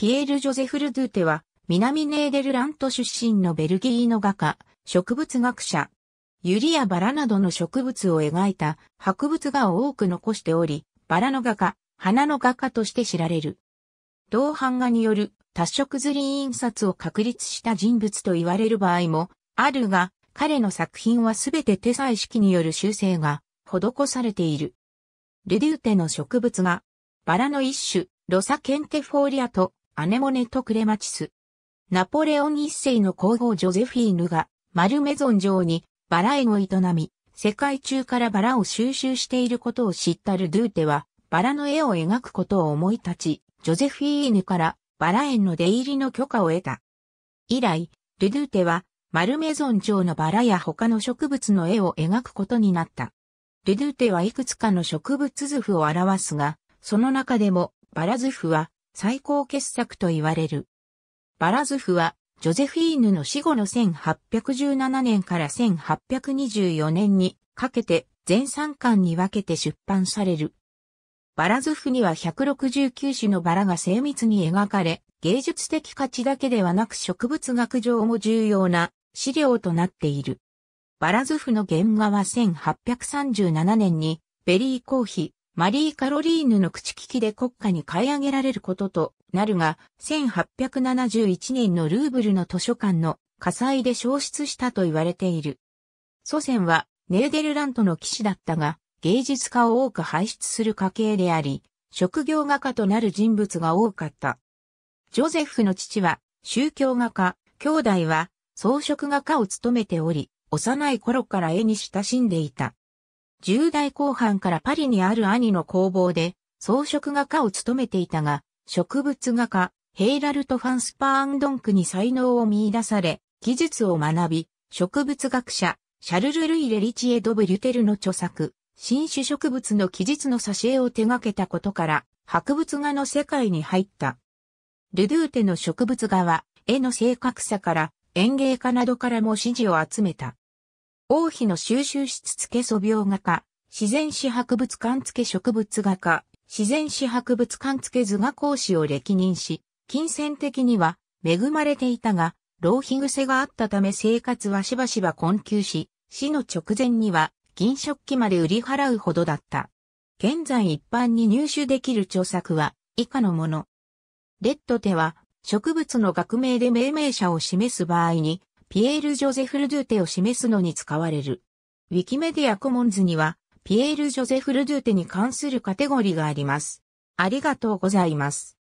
ピエール・ジョゼフ・ルドゥーテは、南ネーデルラント出身のベルギーの画家、植物学者。ユリやバラなどの植物を描いた博物画を多く残しており、バラの画家、花の画家として知られる。同版画による達色刷り印刷を確立した人物と言われる場合もあるが、彼の作品はすべて手彩式による修正が施されている。ルデューテの植物画、バラの一種、ロサケンテフォーリアとアネモネとクレマチス。ナポレオン一世の皇后ジョゼフィーヌがマルメゾン城にバラ園を営み、世界中からバラを収集していることを知ったルドゥーテは、バラの絵を描くことを思い立ち、ジョゼフィーヌからバラ園の出入りの許可を得た。以来、ルドゥーテはマルメゾン城のバラや他の植物の絵を描くことになった。ルドゥーテはいくつかの植物図譜を表すが、その中でもバラ図譜は最高傑作と言われる。バラズフは、ジョゼフィーヌの死後の1817年から1824年にかけて全3巻に分けて出版される。バラズフには169種のバラが精密に描かれ、芸術的価値だけではなく植物学上も重要な資料となっている。バラズフの原画は1837年にベリーコーヒ、マリー・カロリーヌの口利きで国家に買い上げられることとなるが、1871年のルーブルの図書館の火災で消失したと言われている。祖先はネーデルラントの騎士だったが、芸術家を多く輩出する家系であり、職業画家となる人物が多かった。ジョゼフの父は宗教画家、兄弟は装飾画家を務めており、幼い頃から絵に親しんでいた。10代後半からパリにある兄の工房で装飾画家を務めていたが、植物画家、ヘイラルト・ファンスパーンドンクに才能を見出され、技術を学び、植物学者、シャルル・ルイ・レリチエ・ド・ブリュテルの著作、新種植物の記述の挿絵を手掛けたことから、博物画の世界に入った。ルドゥーテの植物画は、絵の正確さから、園芸家などからも支持を集めた。王妃の収集室付素描画家、自然史博物館付植物画家、自然史博物館付図画講師を歴任し、金銭的には恵まれていたが、浪費癖があったため生活はしばしば困窮し、死の直前には銀食器まで売り払うほどだった。現在一般に入手できる著作は以下のもの。レッド手は植物の学名で命名者を示す場合にピエール・ジョゼフ・ルドゥーテを示すのに使われる。ウィキメディアコモンズには、ピエール・ジョゼフ・ルドゥーテに関するカテゴリーがあります。ありがとうございます。